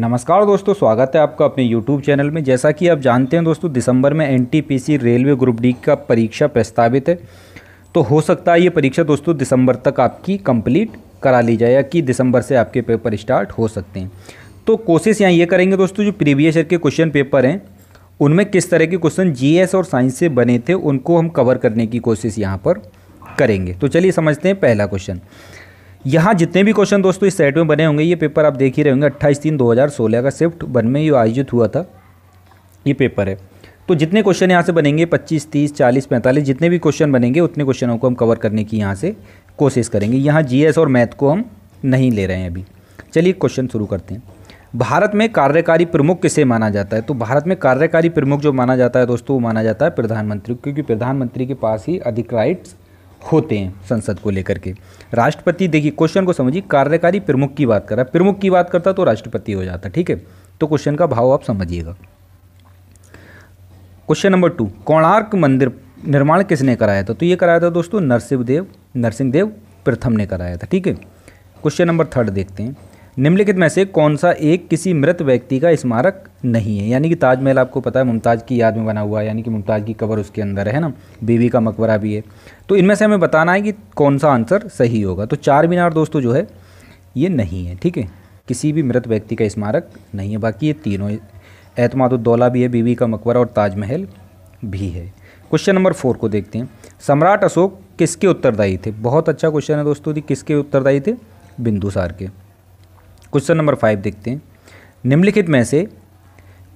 नमस्कार दोस्तों स्वागत है आपका अपने YouTube चैनल में जैसा कि आप जानते हैं दोस्तों दिसंबर में एन रेलवे ग्रुप डी का परीक्षा प्रस्तावित है तो हो सकता है ये परीक्षा दोस्तों दिसंबर तक आपकी कंप्लीट करा ली जाए या कि दिसंबर से आपके पेपर स्टार्ट हो सकते हैं तो कोशिश यहाँ ये करेंगे दोस्तों जो प्रीवियस ईयर के क्वेश्चन पेपर हैं उनमें किस तरह के क्वेश्चन जी और साइंस से बने थे उनको हम कवर करने की कोशिश यहाँ पर करेंगे तो चलिए समझते हैं पहला क्वेश्चन यहाँ जितने भी क्वेश्चन दोस्तों इस सेट में बने होंगे ये पेपर आप देख ही रहेंगे अट्ठाईस तीन सोलह का शिफ्ट वन में ये आयोजित हुआ था ये पेपर है तो जितने क्वेश्चन यहाँ से बनेंगे 25, 30, 40, 45 जितने भी क्वेश्चन बनेंगे उतने क्वेश्चनों को हम कवर करने की यहाँ से कोशिश करेंगे यहाँ जीएस और मैथ को हम नहीं ले रहे हैं अभी चलिए क्वेश्चन शुरू करते हैं भारत में कार्यकारी प्रमुख किसे माना जाता है तो भारत में कार्यकारी प्रमुख जो माना जाता है दोस्तों वो माना जाता है प्रधानमंत्री क्योंकि प्रधानमंत्री के पास ही अधिक राइट्स होते हैं संसद को लेकर के राष्ट्रपति देखिए क्वेश्चन को समझिए कार्यकारी प्रमुख की बात कर रहा है प्रमुख की बात करता तो राष्ट्रपति हो जाता ठीक है तो क्वेश्चन का भाव आप समझिएगा क्वेश्चन नंबर टू कोणार्क मंदिर निर्माण किसने कराया था तो ये कराया था दोस्तों नरसिंह देव नरसिंह देव प्रथम ने कराया था ठीक है क्वेश्चन नंबर थर्ड देखते हैं निम्नलिखित में से कौन सा एक किसी मृत व्यक्ति का स्मारक नहीं है यानी कि ताजमहल आपको पता है मुमताज़ की याद में बना हुआ है यानी कि मुमताज़ की कबर उसके अंदर है ना बीवी का मकबरा भी है तो इनमें से हमें बताना है कि कौन सा आंसर सही होगा तो चार मीनार दोस्तों जो है ये नहीं है ठीक है किसी भी मृत व्यक्ति का स्मारक नहीं है बाकी ये तीनों एतमादुद्दौला भी है बीवी का मकबरा और ताजमहल भी है क्वेश्चन नंबर फोर को देखते हैं सम्राट अशोक किसके उत्तरदायी थे बहुत अच्छा क्वेश्चन है दोस्तों कि किसके उत्तरदायी थे बिंदुसार के क्वेश्चन नंबर फाइव देखते हैं निम्नलिखित में से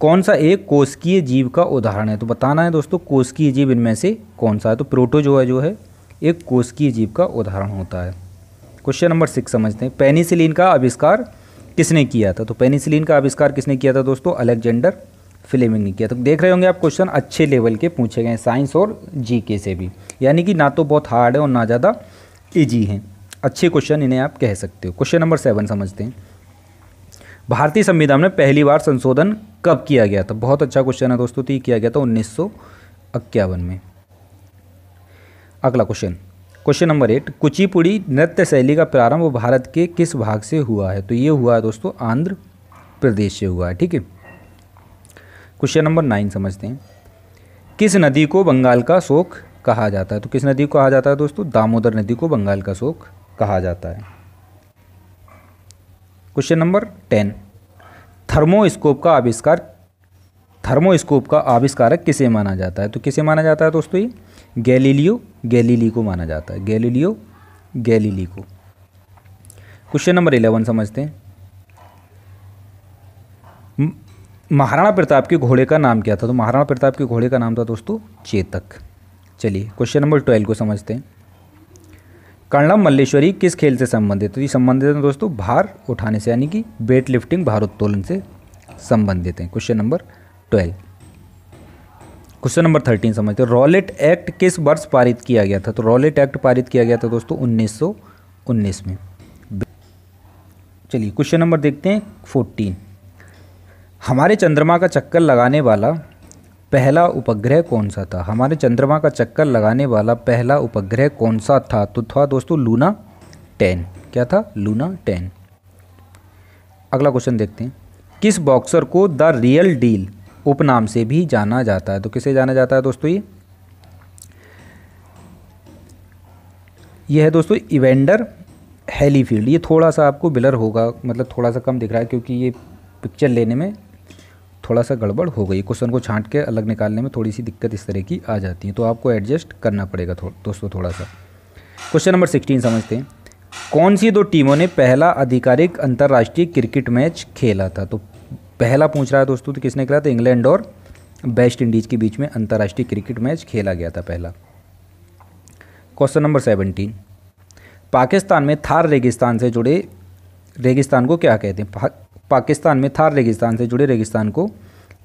कौन सा एक कोशकीय जीव का उदाहरण है तो बताना है दोस्तों कोशकीय जीव इनमें से कौन सा है तो प्रोटोजोआ जो है एक कोशकीय जीव का उदाहरण होता है क्वेश्चन नंबर सिक्स समझते हैं पेनिसिलिन का आविष्कार किसने किया था तो पेनिसिलिन का आविष्कार किसने किया था दोस्तों अलेक्जेंडर फिलेमिंग ने किया तो देख रहे होंगे आप क्वेश्चन अच्छे लेवल के पूछे गए साइंस और जी से भी यानी कि ना तो बहुत हार्ड है और ना ज़्यादा ईजी हैं अच्छे क्वेश्चन इन्हें आप कह सकते हो क्वेश्चन नंबर सेवन समझते हैं भारतीय संविधान में पहली बार संशोधन कब किया गया था बहुत अच्छा क्वेश्चन है दोस्तों तो किया गया था उन्नीस में अगला question question number eight Kuchipudi नृत्य शैली का प्रारंभ भारत के किस भाग से हुआ है तो ये हुआ है दोस्तों आंध्र प्रदेश से हुआ है ठीक है क्वेश्चन नंबर नाइन समझते हैं किस नदी को बंगाल का शोक कहा जाता है तो किस नदी को कहा जाता है दोस्तों दामोदर नदी को बंगाल का शोक कहा जाता है क्वेश्चन नंबर टेन थर्मोस्कोप का आविष्कार थर्मोस्कोप का आविष्कारक किसे माना जाता है तो किसे माना जाता है दोस्तों ये गैलीलियो गैलीली को माना जाता है गैलीलियो गैलीली को क्वेश्चन नंबर इलेवन समझते हैं महाराणा प्रताप के घोड़े का नाम क्या था तो महाराणा प्रताप के घोड़े का नाम था दोस्तों चेतक चलिए क्वेश्चन नंबर ट्वेल्व को समझते हैं कर्णम मल्लेश्वरी किस खेल से संबंधित है तो ये संबंधित है दोस्तों भार उठाने से यानी कि वेट लिफ्टिंग भारोत्तोलन से संबंधित हैं question number twelve question number thirteen समझते रॉलेट एक्ट किस वर्ष पारित किया गया था तो रॉलेट एक्ट पारित किया गया था दोस्तों उन्नीस में चलिए क्वेश्चन नंबर देखते हैं फोर्टीन हमारे चंद्रमा का चक्कर लगाने वाला पहला उपग्रह कौन सा था हमारे चंद्रमा का चक्कर लगाने वाला पहला उपग्रह कौन सा था तो था दोस्तों लूना टेन क्या था लूना टेन अगला क्वेश्चन देखते हैं किस बॉक्सर को द रियल डील उपनाम से भी जाना जाता है तो किसे जाना जाता है दोस्तों ये यह है दोस्तों इवेंडर हेलीफील्ड ये थोड़ा सा आपको बिलर होगा मतलब थोड़ा सा कम दिख रहा है क्योंकि ये पिक्चर लेने में थोड़ा सा गड़बड़ हो गई क्वेश्चन को छांट के अलग निकालने में थोड़ी सी दिक्कत इस तरह की आ जाती है तो आपको एडजस्ट करना पड़ेगा थो, दोस्तों थोड़ा सा क्वेश्चन नंबर सिक्सटीन समझते हैं कौन सी दो टीमों ने पहला आधिकारिक अंतर्राष्ट्रीय क्रिकेट मैच खेला था तो पहला पूछ रहा है दोस्तों तो किसने खेला था इंग्लैंड और वेस्ट इंडीज़ के बीच में अंतर्राष्ट्रीय क्रिकेट मैच खेला गया था पहला क्वेश्चन नंबर सेवनटीन पाकिस्तान में थार रेगिस्तान से जुड़े रेगिस्तान को क्या कहते हैं पाकिस्तान में थार रेगिस्तान से जुड़े रेगिस्तान को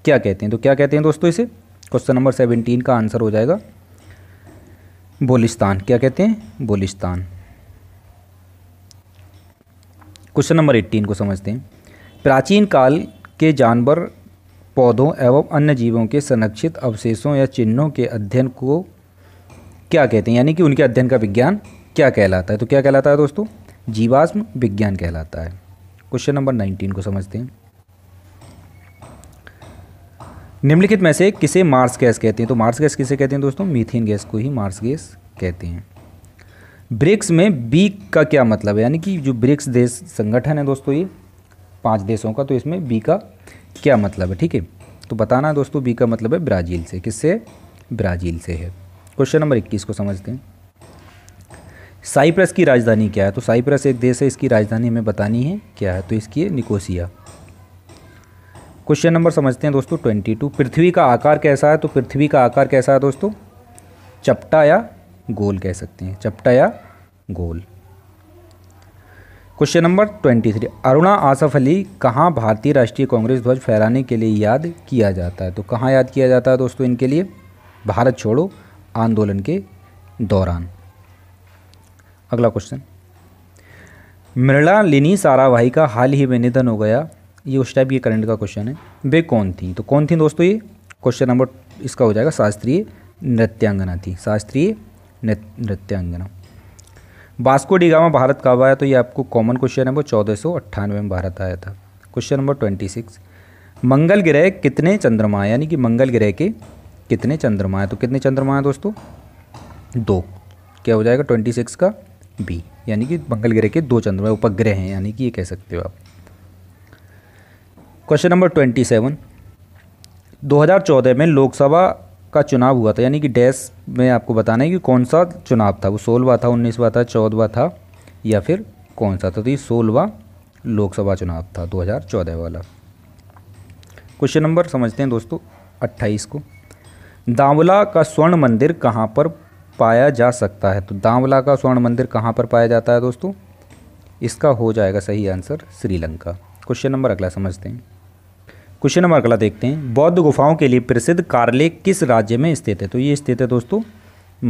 क्या कहते हैं तो क्या कहते हैं दोस्तों इसे क्वेश्चन नंबर सेवेंटीन का आंसर हो जाएगा बोलिस्तान क्या कहते हैं बोलिस्तान क्वेश्चन नंबर एट्टीन को समझते हैं प्राचीन काल के जानवर पौधों एवं अन्य जीवों के संरक्षित अवशेषों या चिन्हों के अध्ययन को क्या कहते हैं यानी कि उनके अध्ययन का विज्ञान क्या कहलाता है तो क्या कहलाता है दोस्तों जीवाश्म विज्ञान कहलाता है क्वेश्चन नंबर नाइनटीन को समझते हैं निम्नलिखित में से किसे मार्स गैस कहते हैं तो मार्स गैस किसे कहते हैं दोस्तों मीथेन गैस को ही मार्स गैस कहते हैं ब्रिक्स में बी का क्या मतलब है यानी कि जो ब्रिक्स देश संगठन है दोस्तों ये पांच देशों का तो इसमें बी का क्या मतलब है ठीक है तो बताना दोस्तों बी का मतलब है ब्राज़ील से किससे ब्राज़ील से है क्वेश्चन नंबर इक्कीस को समझते हैं साइप्रस की राजधानी क्या है तो साइप्रस एक देश है इसकी राजधानी हमें बतानी है क्या है तो इसकी है निकोसिया क्वेश्चन नंबर समझते हैं दोस्तों ट्वेंटी टू पृथ्वी का आकार कैसा है तो पृथ्वी का आकार कैसा है दोस्तों चपटा या गोल कह सकते हैं चपटा या गोल question number twenty three Aruna Asaf Ali कहाँ भारतीय राष्ट्रीय कांग्रेस ध्वज फहराने के लिए याद किया जाता है तो कहाँ याद किया जाता है दोस्तों इनके लिए भारत छोड़ो आंदोलन के दौरान अगला क्वेश्चन मृणा लिनी सारावाही का हाल ही में निधन हो गया ये उस टाइप ये करंट का क्वेश्चन है वे कौन थी तो कौन थी दोस्तों ये क्वेश्चन नंबर इसका हो जाएगा शास्त्रीय नृत्यांगना थी शास्त्रीय नृत्यांगना बास्को डिगामा भारत कब आया तो ये आपको कॉमन क्वेश्चन है वो चौदह सौ अट्ठानवे में भारत आया था क्वेश्चन नंबर ट्वेंटी सिक्स मंगल ग्रह कितने चंद्रमा यानी कि मंगल ग्रह के कितने चंद्रमा है तो कितने चंद्रमा है दोस्तों दो क्या हो जाएगा ट्वेंटी सिक्स का बी यानी कि मंगल ग्रह के दो चंद्रमा उपग्रह हैं यानी कि ये कह सकते हो आप क्वेश्चन नंबर ट्वेंटी सेवन चौदह में लोकसभा का चुनाव हुआ था यानी कि डैश में आपको बताना है कि कौन सा चुनाव था वो सोलवा था उन्नीसवा था चौदवा था या फिर कौन सा था तो ये सोलवा लोकसभा चुनाव था 2014 वाला क्वेश्चन नंबर समझते हैं दोस्तों 28 को दावला का स्वर्ण मंदिर कहाँ पर पाया जा सकता है तो दांवला का स्वर्ण मंदिर कहाँ पर पाया जाता है दोस्तों इसका हो जाएगा सही आंसर श्रीलंका क्वेश्चन नंबर अगला समझते हैं क्वेश्चन नंबर अगला देखते हैं बौद्ध गुफाओं के लिए प्रसिद्ध कार्ले किस राज्य में स्थित है तो ये स्थित है दोस्तों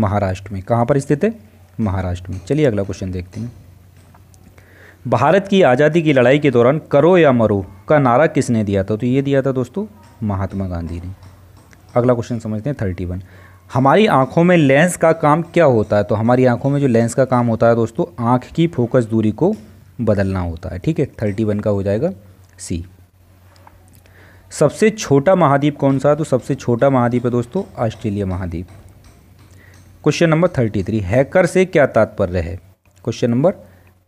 महाराष्ट्र में कहाँ पर स्थित है महाराष्ट्र में चलिए अगला क्वेश्चन देखते हैं भारत की आज़ादी की लड़ाई के दौरान करो या मरो का नारा किसने दिया था तो ये दिया था दोस्तों महात्मा गांधी ने अगला क्वेश्चन समझते हैं थर्टी वन हमारी आंखों में लेंस का काम क्या होता है तो हमारी आंखों में जो लेंस का काम होता है दोस्तों आँख की फोकस दूरी को बदलना होता है ठीक है थर्टी वन का हो जाएगा सी सबसे छोटा महाद्वीप कौन सा है तो सबसे छोटा महाद्वीप है दोस्तों ऑस्ट्रेलिया महाद्वीप question number thirty three hacker से क्या तात्पर्य है क्वेश्चन नंबर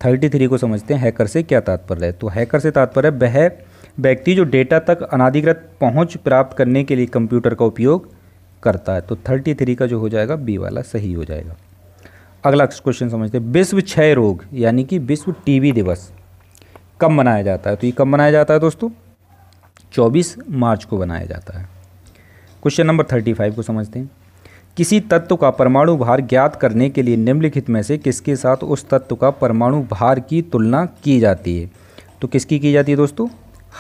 थर्टी थ्री को समझते हैं हैकर से क्या तात्पर्य है तो हैकर से तात्पर्य है वह व्यक्ति जो डेटा तक अनाधिकृत पहुंच प्राप्त करने के लिए कंप्यूटर का उपयोग करता है तो थर्टी थ्री का जो हो जाएगा बी वाला सही हो जाएगा अगला क्वेश्चन समझते हैं विश्व क्षय रोग यानी कि विश्व टीबी दिवस कब मनाया जाता है तो ये कब मनाया जाता है दोस्तों 24 मार्च को मनाया जाता है क्वेश्चन नंबर 35 को समझते हैं किसी तत्व का परमाणु भार ज्ञात करने के लिए निम्नलिखित में से किसके साथ उस तत्व का परमाणु भार की तुलना की जाती है तो किसकी की जाती है दोस्तों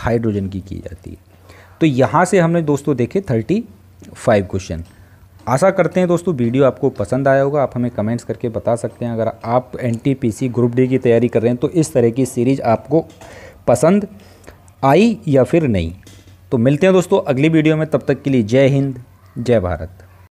हाइड्रोजन की की जाती है तो यहाँ से हमने दोस्तों देखे थर्टी फाइव क्वेश्चन आशा करते हैं दोस्तों वीडियो आपको पसंद आया होगा आप हमें कमेंट्स करके बता सकते हैं अगर आप एन ग्रुप डी की तैयारी कर रहे हैं तो इस तरह की सीरीज आपको पसंद आई या फिर नहीं तो मिलते हैं दोस्तों अगली वीडियो में तब तक के लिए जय हिंद जय भारत